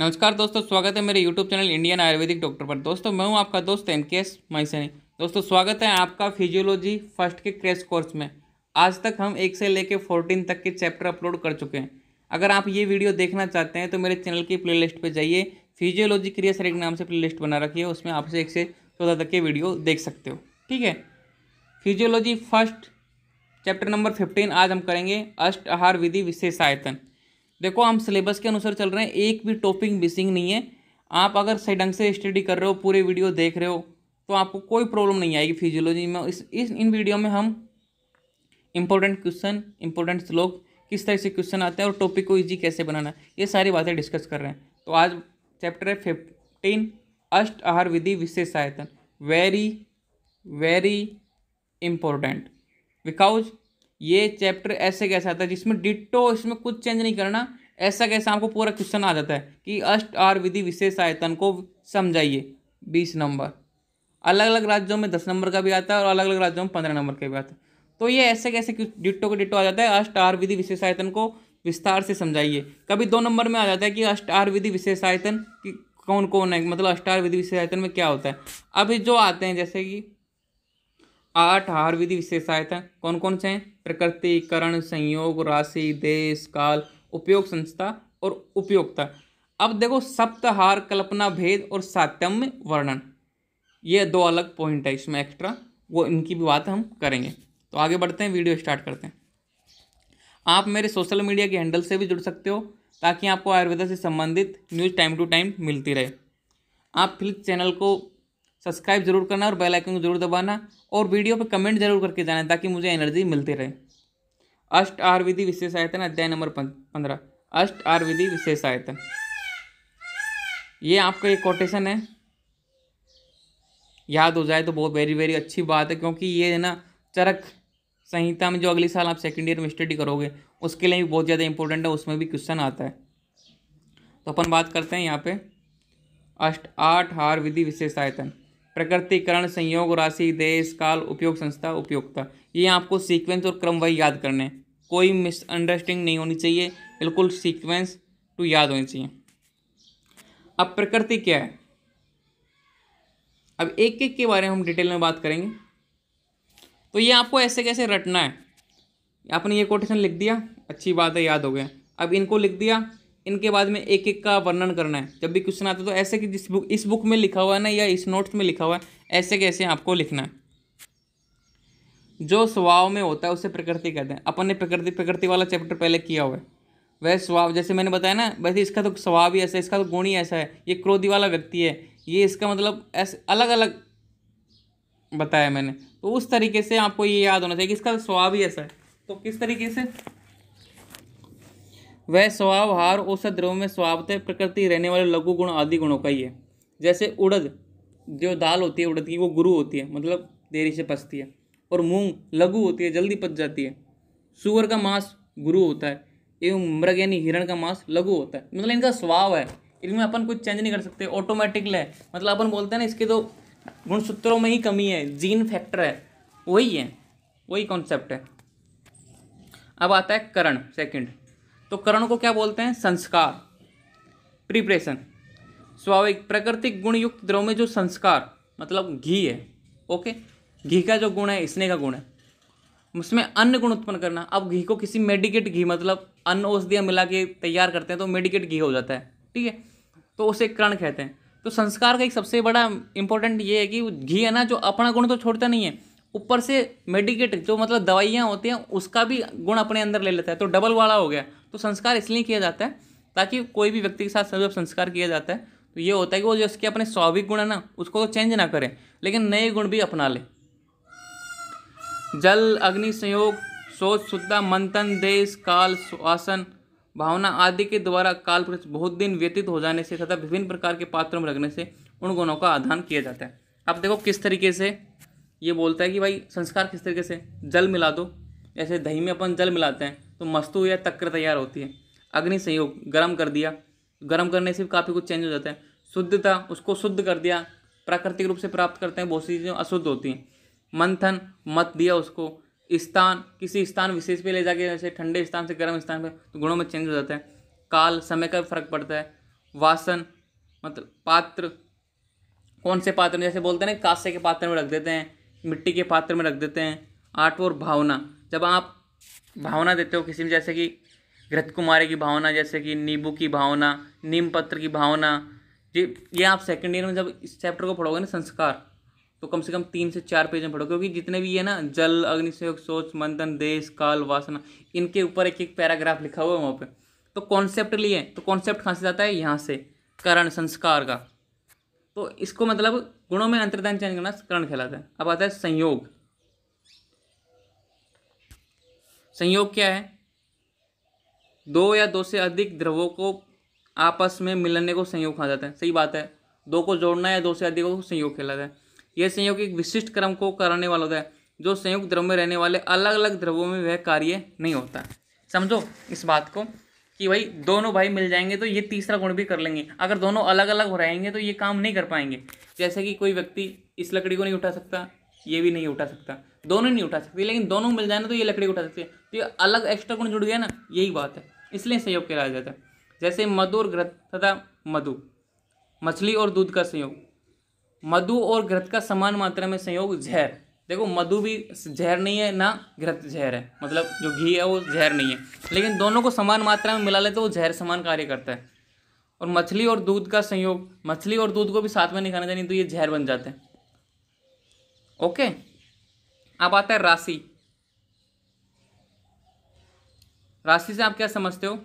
नमस्कार दोस्तों स्वागत है मेरे YouTube channel Indian Ayurvedic doctor पर दोस्तों मैं हूं आपका दोस्त एम के एस दोस्तों स्वागत है आपका फिजियोलॉजी फर्स्ट के क्रेश कोर्स में आज तक हम एक से लेकर फोर्टीन तक के चैप्टर अपलोड कर चुके हैं अगर आप ये वीडियो देखना चाहते हैं तो मेरे चैनल की प्ले लिस्ट पर जाइए फिजियोलॉजी क्रिया एक नाम से प्ले लिस्ट बना रखी है उसमें आपसे एक से चौदह तक के वीडियो देख सकते हो ठीक है physiology first chapter number fifteen आज हम करेंगे अष्ट आहार विधि विशेष आयतन देखो हम सिलेबस के अनुसार चल रहे हैं एक भी टॉपिक मिसिंग नहीं है आप अगर सही ढंग से स्टडी कर रहे हो पूरे वीडियो देख रहे हो तो आपको कोई प्रॉब्लम नहीं आएगी फिजियोलॉजी में इस, इस इन वीडियो में हम इंपॉर्टेंट क्वेश्चन इंपॉर्टेंट श्लोक किस तरह से क्वेश्चन आते हैं और टॉपिक को इजी कैसे बनाना ये सारी बातें डिस्कस कर रहे हैं तो आज चैप्टर है फिफ्टीन अष्ट आहार विधि विशेष आयतन वेरी वेरी इम्पोर्टेंट बिकॉज ये चैप्टर ऐसे कैसा आता है जिसमें डिट्टो इसमें कुछ चेंज नहीं करना ऐसा कैसा आपको पूरा क्वेश्चन आ जाता है कि अष्ट आर विधि विशेष आयतन को समझाइए बीस नंबर अलग अलग राज्यों में दस नंबर का भी आता है और अलग अलग राज्यों में पंद्रह नंबर का भी आता है तो ये ऐसे कैसे डिट्टो को डिट्टो आ जाता है अष्ट आर विधि विशेष आयतन को विस्तार से समझाइए कभी दो नंबर में आ जाता है कि आर विधि विशेष आयतन कौन कौन है मतलब आर विधि विशेष आयतन में क्या होता है अभी जो आते हैं जैसे कि आठ हार विधि विशेष कौन कौन से हैं प्रकृति करण संयोग राशि देश काल उपयोग संस्था और उपयोगता अब देखो सप्तहार कल्पना भेद और सातम्य वर्णन ये दो अलग पॉइंट है इसमें एक्स्ट्रा वो इनकी भी बात हम करेंगे तो आगे बढ़ते हैं वीडियो स्टार्ट करते हैं आप मेरे सोशल मीडिया के हैंडल से भी जुड़ सकते हो ताकि आपको आयुर्वेदा से संबंधित न्यूज़ टाइम टू टाइम मिलती रहे आप फिल्म चैनल को सब्सक्राइब जरूर करना और बेल आइकन को जरूर दबाना और वीडियो पर कमेंट जरूर करके जाना ताकि मुझे एनर्जी मिलती रहे अष्ट विधि विशेष आयतन अध्याय नंबर पंद्रह अष्ट विधि विशेष आयतन ये आपका एक कोटेशन है याद हो जाए तो बहुत वेरी वेरी अच्छी बात है क्योंकि ये है ना चरक संहिता में जो अगले साल आप सेकेंड ईयर में स्टडी करोगे उसके लिए भी बहुत ज़्यादा इंपॉर्टेंट है उसमें भी क्वेश्चन आता है तो अपन बात करते हैं यहाँ पे अष्ट आठ हार विधि विशेष आयतन प्रकृतिकरण संयोग राशि देश काल उपयोग संस्था उपयोगता ये आपको सीक्वेंस और क्रम वही याद करने हैं कोई मिसअंडरस्टैंडिंग नहीं होनी चाहिए बिल्कुल सीक्वेंस टू याद होनी चाहिए अब प्रकृति क्या है अब एक एक के बारे में हम डिटेल में बात करेंगे तो ये आपको ऐसे कैसे रटना है आपने ये कोटेशन लिख दिया अच्छी बात है याद हो गया अब इनको लिख दिया इनके बाद में एक एक का वर्णन करना है जब भी क्वेश्चन आता है तो ऐसे कि जिस बुक इस बुक में लिखा हुआ है ना या इस नोट्स में लिखा हुआ है ऐसे कैसे आपको लिखना है जो स्वभाव में होता है उसे प्रकृति कहते हैं अपन ने प्रकृति प्रकृति वाला चैप्टर पहले किया हुआ है वह स्वभाव जैसे मैंने बताया ना वैसे इसका तो स्वभाव ही ऐसा है इसका तो गुण ही ऐसा है ये क्रोधी वाला व्यक्ति है ये इसका मतलब ऐसे अलग अलग बताया मैंने तो उस तरीके से आपको ये याद होना चाहिए कि इसका तो स्वभाव ही ऐसा है तो किस तरीके से वह स्वभाव हार औषध द्रव्य में स्वभावतः प्रकृति रहने वाले लघु गुण आदि गुणों का ही है जैसे उड़द जो दाल होती है उड़द की वो गुरु होती है मतलब देरी से पचती है और मूंग लघु होती है जल्दी पच जाती है सुअर का मांस गुरु होता है एवं मृग यानी हिरण का मांस लघु होता है मतलब इनका स्वभाव है इनमें अपन कुछ चेंज नहीं कर सकते ऑटोमेटिकल है मतलब अपन बोलते हैं ना इसके तो गुणसूत्रों में ही कमी है जीन फैक्टर है वही है वही कॉन्सेप्ट है अब आता है करण सेकंड तो करण को क्या बोलते हैं संस्कार प्रिपरेशन स्वाभाविक प्राकृतिक गुणयुक्त द्रव में जो संस्कार मतलब घी है ओके घी का जो गुण है इसने का गुण है उसमें अन्न गुण उत्पन्न करना अब घी को किसी मेडिकेट घी मतलब अन्न औषधियाँ मिला के तैयार करते हैं तो मेडिकेट घी हो जाता है ठीक है तो उसे करण कहते हैं तो संस्कार का एक सबसे बड़ा इंपॉर्टेंट ये है कि घी है ना जो अपना गुण तो छोड़ता नहीं है ऊपर से मेडिकेट जो मतलब दवाइयाँ होती हैं उसका भी गुण अपने अंदर ले लेता है तो डबल वाला हो गया तो संस्कार इसलिए किया जाता है ताकि कोई भी व्यक्ति के साथ जब संस्कार किया जाता है तो ये होता है कि वो जो उसके अपने स्वाभाविक गुण है ना उसको तो चेंज ना करें लेकिन नए गुण भी अपना लें जल अग्नि संयोग सोच शुद्धा मंथन देश काल सुन भावना आदि के द्वारा काल बहुत दिन व्यतीत हो जाने से तथा विभिन्न प्रकार के पात्रों में लगने से उन गुणों का आधान किया जाता है अब देखो किस तरीके से ये बोलता है कि भाई संस्कार किस तरीके से जल मिला दो जैसे दही में अपन जल मिलाते हैं तो मस्तु या तक्कर तैयार होती है अग्नि संयोग गर्म कर दिया गर्म करने से भी काफ़ी कुछ चेंज हो जाता है शुद्धता उसको शुद्ध कर दिया प्राकृतिक रूप से प्राप्त करते हैं बहुत सी चीज़ें अशुद्ध होती हैं मंथन मत दिया उसको स्थान किसी स्थान विशेष पे ले जाके जैसे ठंडे स्थान से गर्म स्थान पे तो गुणों में चेंज हो जाता है काल समय का फर्क पड़ता है वासन मतलब पात्र कौन से पात्र में जैसे बोलते हैं ना कांसे के पात्र में रख देते हैं मिट्टी के पात्र में रख देते हैं आठ और भावना जब आप भावना देते हो किसी में जैसे कि घृत कुमारी की भावना जैसे कि नींबू की भावना नीम पत्र की भावना ये ये आप सेकेंड ईयर में जब इस चैप्टर को पढ़ोगे ना संस्कार तो कम से कम तीन से चार पेज में पढ़ो क्योंकि जितने भी ये ना जल अग्निशयोग सोच मंथन देश काल वासना इनके ऊपर एक एक पैराग्राफ लिखा हुआ है वहाँ पर तो कॉन्सेप्ट लिए तो कॉन्सेप्ट कहाँ से जाता है यहाँ से करण संस्कार का तो इसको मतलब गुणों में अंतर्दान चेंज करना करण कहलाता है अब आता है संयोग संयोग क्या है दो या दो से अधिक ध्रुवों को आपस में मिलने को संयोग कहा जाता है सही बात है दो को जोड़ना या दो से अधिक को संयोग कहलाता है यह संयोग एक विशिष्ट क्रम को कराने वाला होता है जो संयुक्त ध्रुव में रहने वाले अलग अलग ध्रुवों में वह कार्य नहीं होता समझो इस बात को कि भाई दोनों भाई मिल जाएंगे तो ये तीसरा गुण भी कर लेंगे अगर दोनों अलग अलग हो रहेंगे तो ये काम नहीं कर पाएंगे जैसे कि कोई व्यक्ति इस लकड़ी को नहीं उठा सकता ये भी नहीं उठा सकता दोनों नहीं उठा सकती लेकिन दोनों मिल जाए ना तो ये लकड़ी उठा सकती है तो ये अलग एक्स्ट्रा गुण जुड़ गया ना यही बात है इसलिए संयोग कहलाया जाता है जैसे मधु और ग्रथ तथा मधु मछली और दूध का संयोग मधु और घृत का समान मात्रा में संयोग जहर देखो मधु भी जहर नहीं है ना घृत जहर है मतलब जो घी है वो जहर नहीं है लेकिन दोनों को समान मात्रा में मिला ले तो वो जहर समान कार्य करता है और मछली और दूध का संयोग मछली और दूध को भी साथ में नहीं खाना चाहिए तो ये जहर बन जाते हैं ओके अब आता है राशि राशि से आप क्या समझते हो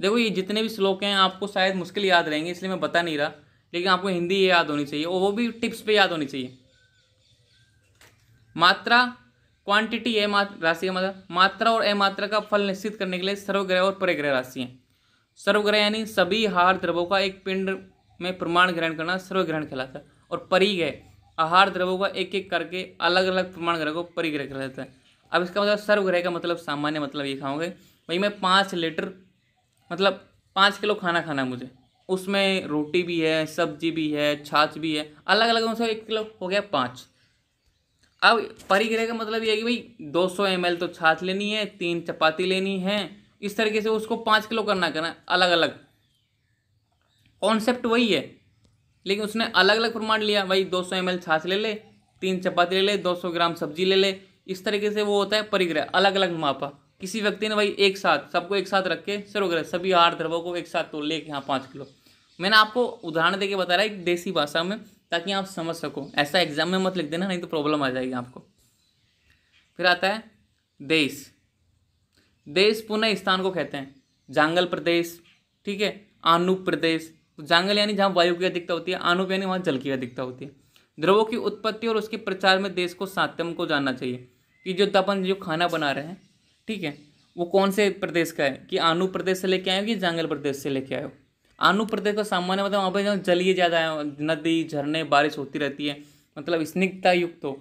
देखो ये जितने भी श्लोक हैं आपको शायद मुश्किल याद रहेंगे इसलिए मैं बता नहीं रहा लेकिन आपको हिंदी ये याद होनी चाहिए और वो भी टिप्स पे याद होनी चाहिए मात्रा क्वांटिटी है राशि का मतलब मात्रा और अमात्रा का फल निश्चित करने के लिए सर्वग्रह और परिग्रह राशि हैं सर्वग्रह यानी सभी हार द्रवों का एक पिंड में प्रमाण ग्रहण करना सर्वग्रहण कहलाता है और परिग्रह आहार द्रव्यों का एक एक करके अलग अलग प्रमाण ग्रह को परिग्रह कर लेता है अब इसका मतलब सर्वग्रह का मतलब सामान्य मतलब ये खाओगे भाई मैं पाँच लीटर मतलब पाँच किलो खाना खाना है मुझे उसमें रोटी भी है सब्जी भी है छाछ भी है अलग अलग उनसे एक किलो हो गया पाँच अब परिग्रह का मतलब ये है कि भाई दो सौ तो छाछ लेनी है तीन चपाती लेनी है इस तरीके से उसको पाँच किलो करना करना अलग अलग कॉन्सेप्ट वही है लेकिन उसने अलग अलग प्रमाण लिया भाई दो सौ एम एल छाछ ले ले तीन चपाती ले ले दो सौ ग्राम सब्जी ले ले इस तरीके से वो होता है परिग्रह अलग अलग मापा किसी व्यक्ति ने भाई एक साथ सबको एक साथ रख के सरोग्रह सभी आठ द्रवों को एक साथ तोड़ ले यहाँ पाँच किलो मैंने आपको उदाहरण के बता रहा है देसी भाषा में ताकि आप समझ सको ऐसा एग्जाम में मत लिख देना नहीं तो प्रॉब्लम आ जाएगी आपको फिर आता है देश देश पुनः स्थान को कहते हैं जांगल प्रदेश ठीक है आनूप प्रदेश तो जांगल यानी जहाँ वायु की अधिकता होती है आनुप यानी वहाँ जल की अधिकता होती है ध्रुवों की उत्पत्ति और उसके प्रचार में देश को सात्यम को जानना चाहिए कि जो तो अपन जो खाना बना रहे हैं ठीक है वो कौन से प्रदेश का है कि आनू प्रदेश से लेके आए कि जांगल प्रदेश से लेके आए आनू प्रदेश का सामान्य मतलब वहाँ पर जहाँ जलीय ज़्यादा है नदी झरने बारिश होती रहती है मतलब स्निग्धता युक्त हो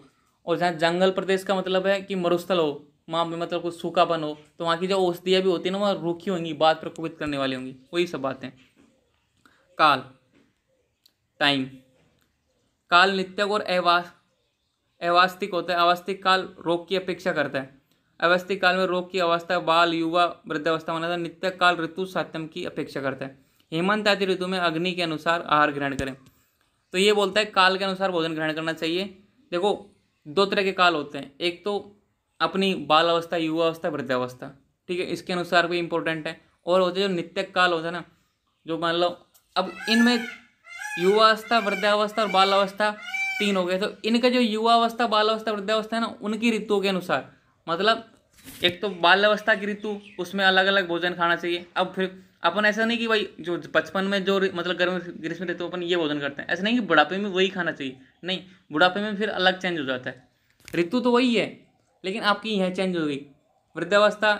और जहाँ जंगल प्रदेश का मतलब है कि मरुस्थल हो वहाँ पर मतलब कुछ सूखापन हो तो वहाँ की जो औषधियाँ भी होती है ना वहाँ रूखी होंगी बात प्रकोपित करने वाली होंगी वही सब बातें काल टाइम काल नित्यक और अवास अवास्तिक होता है अवास्तिक काल रोग की अपेक्षा करता है अवस्थिक काल में रोग की अवस्था बाल युवा वृद्धावस्था माना जाता है नित्य काल ऋतु सात्यम की अपेक्षा करता है हेमंत आदि ऋतु में अग्नि के अनुसार आहार ग्रहण करें तो ये बोलता है काल के अनुसार भोजन ग्रहण करना चाहिए देखो दो तरह के काल होते हैं एक तो अपनी बाल अवस्था युवा अवस्था वृद्धावस्था ठीक है इसके अनुसार भी इम्पोर्टेंट है और होते जो नित्य काल होता है ना जो मान लो अब इनमें युवावस्था वृद्धावस्था और बालावस्था तीन हो गए तो इनका जो युवावस्था बालावस्था वृद्धावस्था है ना उनकी ऋतुओं के अनुसार मतलब एक तो बाल्यावस्था की ऋतु उसमें अलग अलग भोजन खाना चाहिए अब फिर अपन ऐसा नहीं कि भाई जो बचपन में जो मतलब गर्मी ग्रीष्म ऋतु अपन ये भोजन करते हैं ऐसा नहीं कि बुढ़ापे में वही खाना चाहिए नहीं बुढ़ापे में फिर अलग चेंज हो जाता है ऋतु तो वही है लेकिन आपकी यह चेंज हो गई वृद्धावस्था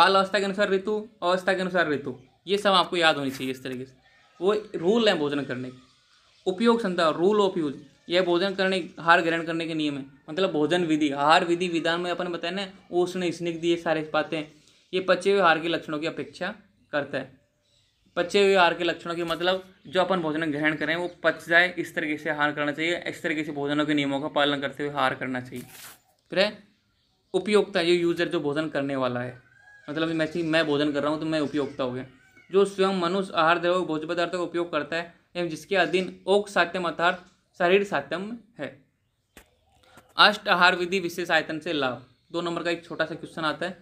बाल अवस्था के अनुसार ऋतु अवस्था के अनुसार ऋतु ये सब आपको याद होनी चाहिए इस तरीके से वो रूल है भोजन करने के उपयोग संता रूल ऑफ यूज यह भोजन करने आहार ग्रहण करने के नियम है मतलब भोजन विधि आहार विधि विधान में अपन बताए ना उसने स्निग्ध दिए सारे बातें ये पचे हुए के लक्षणों की अपेक्षा करता है पचे हुए के लक्षणों के मतलब जो अपन भोजन ग्रहण करें वो पच जाए इस तरीके से आहार करना चाहिए इस तरीके से भोजनों के नियमों का पालन करते हुए आहार करना चाहिए फिर है उपयोगता ये यूज़र जो भोजन करने वाला है मतलब मैं मैं भोजन कर रहा हूँ तो मैं उपयोगता हो गया जो स्वयं मनुष्य आहार द्रव्य भोज पदार्थ का उपयोग करता है एवं जिसके अधीन ओक सात्यम अर्थात शरीर सात्यम है अष्ट आहार विधि विशेष आयतन से लाभ दो नंबर का एक छोटा सा क्वेश्चन आता है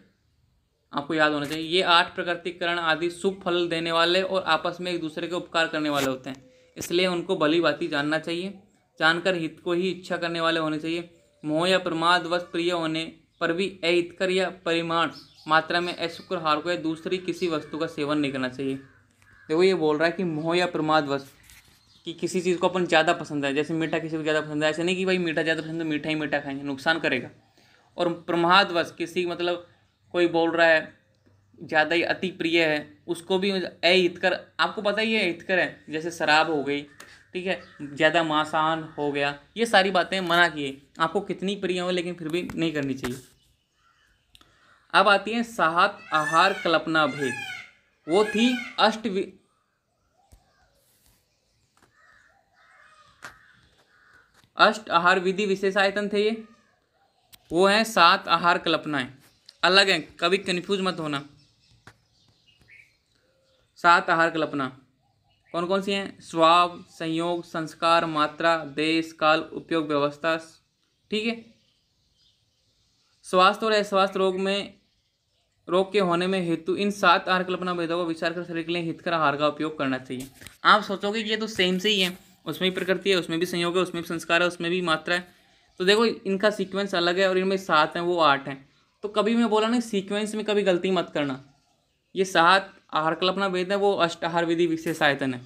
आपको याद होना चाहिए ये आठ प्रकृतिकरण आदि शुभ फल देने वाले और आपस में एक दूसरे के उपकार करने वाले होते हैं इसलिए उनको भली भांति जानना चाहिए जानकर हित को ही इच्छा करने वाले होने चाहिए मोह या प्रमाद वश प्रिय होने पर भी अहितकर या परिमाण मात्रा में अशुक्रहार को या दूसरी किसी वस्तु का सेवन नहीं करना चाहिए देखो ये बोल रहा है कि मोह या प्रमादवश कि किसी चीज़ को अपन ज़्यादा पसंद है जैसे मीठा किसी को ज़्यादा पसंद है ऐसे नहीं कि भाई मीठा ज़्यादा पसंद है तो मीठा ही मीठा खाएंगे नुकसान करेगा और प्रमादवश किसी मतलब कोई बोल रहा है ज़्यादा ही अति प्रिय है उसको भी ए हितकर आपको पता ही है हितकर है जैसे शराब हो गई ठीक है ज़्यादा मासान हो गया ये सारी बातें मना किए आपको कितनी प्रिय हो लेकिन फिर भी नहीं करनी चाहिए अब आती है साहत आहार कल्पना भेद वो थी अष्ट अष्ट आहार विधि विशेष आयतन थे ये वो हैं सात आहार कल्पनाएं अलग हैं कभी कन्फ्यूज मत होना सात आहार कल्पना कौन कौन सी हैं स्वाव संयोग संस्कार मात्रा देश काल उपयोग व्यवस्था ठीक है स्वास्थ्य और अस्वास्थ्य रोग में रोग के होने में हेतु इन सात आहार कल्पना भेदों का विचार कर शरीर के लिए हितकर आहार का उपयोग करना चाहिए आप सोचोगे कि ये तो सेम से ही है उसमें भी प्रकृति है उसमें भी संयोग है उसमें भी संस्कार है उसमें भी मात्रा है तो देखो इनका सीक्वेंस अलग है और इनमें सात हैं वो आठ हैं तो कभी मैं बोला ना सीक्वेंस में कभी गलती मत करना ये सात आहार कल्पना वेद है वो अष्टाहार विधि विशेष आयतन है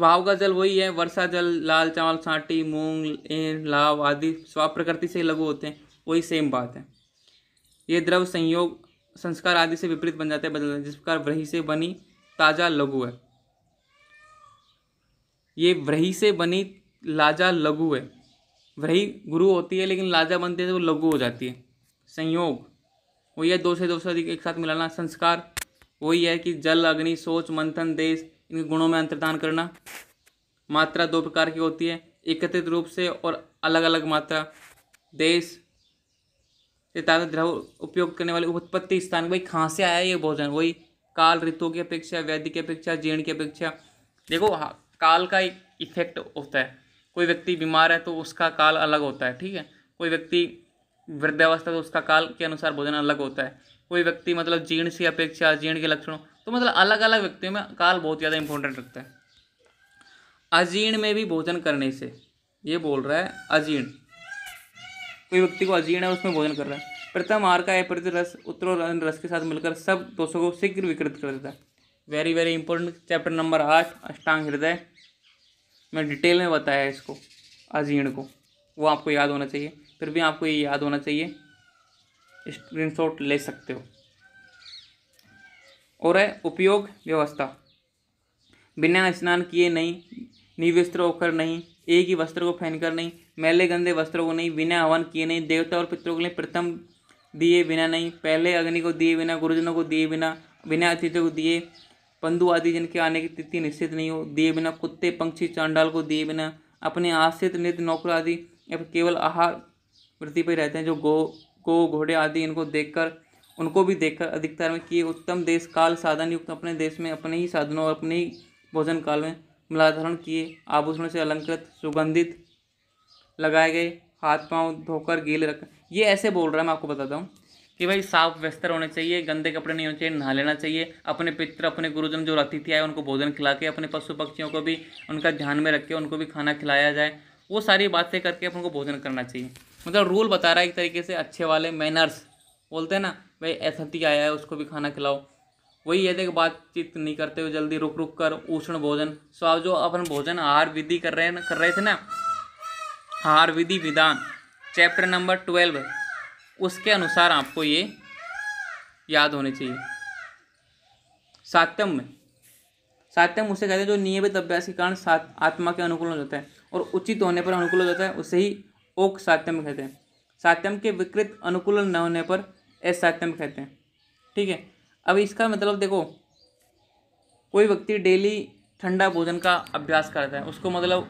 स्वाव का जल वही है वर्षा जल लाल चावल साटी मूंग एन लाव आदि स्वाव प्रकृति से लघु होते हैं वही सेम बात है ये द्रव संयोग संस्कार आदि से विपरीत बन जाते हैं बदल हैं जिस प्रकार व्रही से बनी ताजा लघु है ये व्रही से बनी लाजा लघु है व्रही गुरु होती है लेकिन लाजा बनती है तो लघु हो जाती है संयोग वही है दो से दो से अधिक एक साथ मिलाना संस्कार वही है कि जल अग्नि सोच मंथन देश इनके गुणों में अंतर्दान करना मात्रा दो प्रकार की होती है एकत्रित रूप से और अलग अलग मात्रा देश द्रव उपयोग करने वाले उत्पत्ति स्थान भाई कहाँ से आया ये भोजन वही काल ऋतु की अपेक्षा वैद्य की अपेक्षा जीर्ण की अपेक्षा देखो काल का एक इफेक्ट होता है कोई व्यक्ति बीमार है तो उसका काल अलग होता है ठीक है कोई व्यक्ति वृद्धावस्था तो उसका काल के अनुसार भोजन अलग होता है कोई व्यक्ति मतलब जीर्ण सी अपेक्षा जीर्ण के लक्षणों तो मतलब अलग अलग व्यक्तियों में काल बहुत ज़्यादा इंपॉर्टेंट रखता है अजीर्ण में भी भोजन करने से ये बोल रहा है अजीर्ण कोई व्यक्ति को अजीर्ण है उसमें भोजन कर रहा है प्रथम आर का अपरित रस उत्तरो रस के साथ मिलकर सब दोषों को शीघ्र विकृत कर देता है very very important chapter number आठ अष्टांग हृदय में डिटेल में बताया है इसको अजीर्ण को वो आपको याद होना चाहिए फिर भी आपको ये याद होना चाहिए स्क्रीनशॉट ले सकते हो और है उपयोग व्यवस्था बिना स्नान किए नहीं निवस्त्र होकर नहीं एक ही वस्त्र को पहनकर नहीं मैले गंदे वस्त्रों को नहीं बिना हवन किए नहीं देवता और पितरों के लिए प्रथम दिए बिना नहीं पहले अग्नि को दिए बिना गुरुजनों को दिए बिना बिना अतिथियों को दिए पंधु आदि जिनके आने की तिथि निश्चित नहीं हो दिए बिना कुत्ते पंक्षी चांडाल को दिए बिना अपने आश्रित नृत्य नौकर आदि केवल आहार पृथ्वी पर रहते हैं जो गो गो घोड़े आदि इनको देखकर उनको भी देखकर अधिकतर में किए उत्तम देश काल साधन युक्त अपने देश में अपने ही साधनों और अपने ही भोजन काल में मलाधारण किए आभूषण से अलंकृत सुगंधित लगाए गए हाथ पांव धोकर गीले रख ये ऐसे बोल रहा है मैं आपको बताता हूँ कि भाई साफ वस्त्र होने चाहिए गंदे कपड़े नहीं होने चाहिए नहा लेना चाहिए अपने पित्र अपने गुरुजन जो अतिथि आए उनको भोजन खिला के अपने पशु पक्षियों को भी उनका ध्यान में रख के उनको भी खाना खिलाया जाए वो सारी बातें करके अपन को भोजन करना चाहिए मतलब रूल बता रहा है एक तरीके से अच्छे वाले मैनर्स बोलते हैं ना भाई ती आया है उसको भी खाना खिलाओ वही है देखो बातचीत नहीं करते हुए जल्दी रुक रुक कर उष्ण भोजन सो आप जो अपन भोजन आहार विधि कर रहे कर रहे थे ना आहार विधि विधान चैप्टर नंबर ट्वेल्व उसके अनुसार आपको ये याद होने चाहिए सात्यम में सात्यम उसे कहते हैं जो नियमित अभ्यास के कारण सात आत्मा के अनुकूल हो जाता है और उचित होने पर अनुकूल हो जाता है उसे ही ओक सात्यम कहते हैं सात्यम के विकृत अनुकूलन न होने पर एस सात्यम कहते हैं ठीक है अब इसका मतलब देखो कोई व्यक्ति डेली ठंडा भोजन का अभ्यास करता है उसको मतलब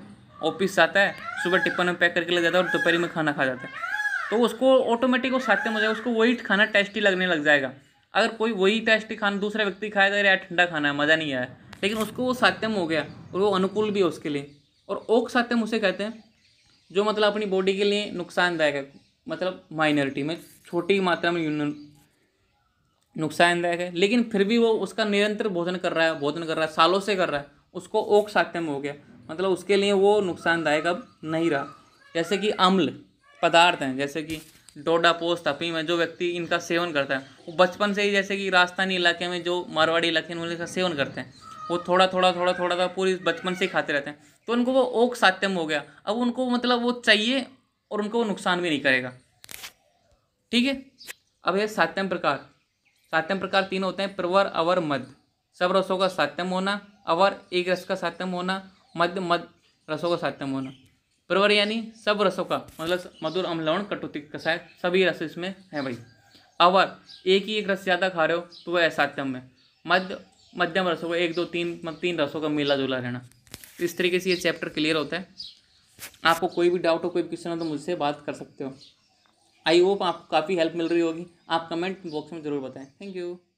ऑफिस जाता है सुबह टिफिन में पैक करके ले जाता है और दोपहर में खाना खा जाता है तो उसको ऑटोमेटिक वो सात्यम हो जाएगा उसको वही खाना टेस्टी लगने लग जाएगा अगर कोई वही टेस्टी खाना दूसरा व्यक्ति खाएगा तो यार ठंडा खाना है मज़ा नहीं आया लेकिन उसको वो सात्यम हो गया और वो अनुकूल भी है उसके लिए और ओक सात्यम उसे कहते हैं जो मतलब अपनी बॉडी के लिए नुकसानदायक है मतलब माइनॉरिटी में छोटी मात्रा में नुकसानदायक है लेकिन फिर भी वो उसका निरंतर भोजन कर रहा है भोजन कर रहा है सालों से कर रहा है उसको ओक साक्ष्य में हो गया मतलब उसके लिए वो नुकसानदायक अब नहीं रहा जैसे कि अम्ल पदार्थ हैं जैसे कि डोडा पोस्ट अफीम है जो व्यक्ति इनका सेवन करता है वो बचपन से ही जैसे कि राजस्थानी इलाके में जो मारवाड़ी इलाके हैं उनका सेवन करते हैं वो थोड़ा थोड़ा थोड़ा थोड़ा थोड़ा तो पूरी बचपन से ही खाते रहते हैं तो उनको वो ओक सात्यम हो गया अब उनको मतलब वो चाहिए और उनको वो नुकसान भी नहीं करेगा ठीक है अब ये सात्यम प्रकार सात्यम प्रकार तीन होते हैं प्रवर अवर मध्य सब रसों का सात्यम होना अवर एक रस का सात्यम होना मध्य मध्य रसों का सात्यम होना प्रवर यानी सब रसों का मतलब मधुर अम्लवण कटौती कसाय सभी रस इसमें है भाई अवर एक ही एक रस ज़्यादा खा रहे हो तो वह असात्यम है मध्य मध्यम रसों का एक दो तीन तीन रसों का मिला जुला रहना तो इस तरीके से ये चैप्टर क्लियर होता है आपको कोई भी डाउट हो कोई भी क्वेश्चन हो तो मुझसे बात कर सकते हो आई होप आपको काफ़ी हेल्प मिल रही होगी आप कमेंट बॉक्स में ज़रूर बताएं थैंक यू